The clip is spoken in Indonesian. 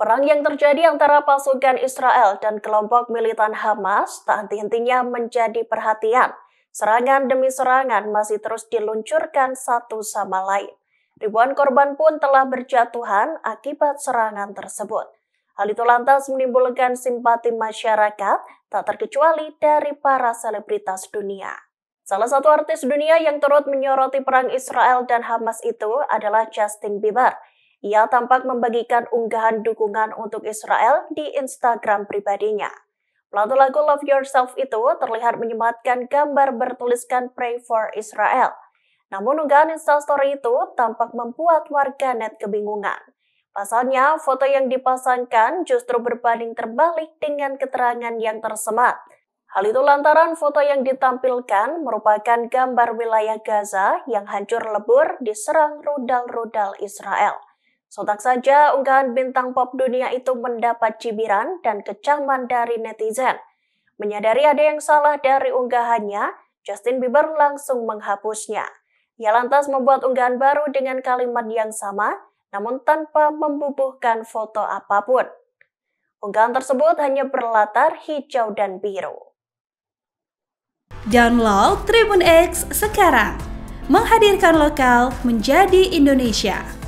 Perang yang terjadi antara pasukan Israel dan kelompok militan Hamas tak henti-hentinya menjadi perhatian. Serangan demi serangan masih terus diluncurkan satu sama lain. Ribuan korban pun telah berjatuhan akibat serangan tersebut. Hal itu lantas menimbulkan simpati masyarakat, tak terkecuali dari para selebritas dunia. Salah satu artis dunia yang turut menyoroti perang Israel dan Hamas itu adalah Justin Bieber – ia tampak membagikan unggahan dukungan untuk Israel di Instagram pribadinya. Lalu lagu Love Yourself itu terlihat menyematkan gambar bertuliskan Pray for Israel. Namun unggahan Instastory itu tampak membuat warga net kebingungan. Pasalnya, foto yang dipasangkan justru berbanding terbalik dengan keterangan yang tersemat. Hal itu lantaran foto yang ditampilkan merupakan gambar wilayah Gaza yang hancur lebur diserang rudal-rudal Israel. Sontak saja unggahan bintang pop dunia itu mendapat cibiran dan kecaman dari netizen. Menyadari ada yang salah dari unggahannya, Justin Bieber langsung menghapusnya. Ia lantas membuat unggahan baru dengan kalimat yang sama, namun tanpa membubuhkan foto apapun. Unggahan tersebut hanya berlatar hijau dan biru. Download Tribun X sekarang, menghadirkan lokal menjadi Indonesia.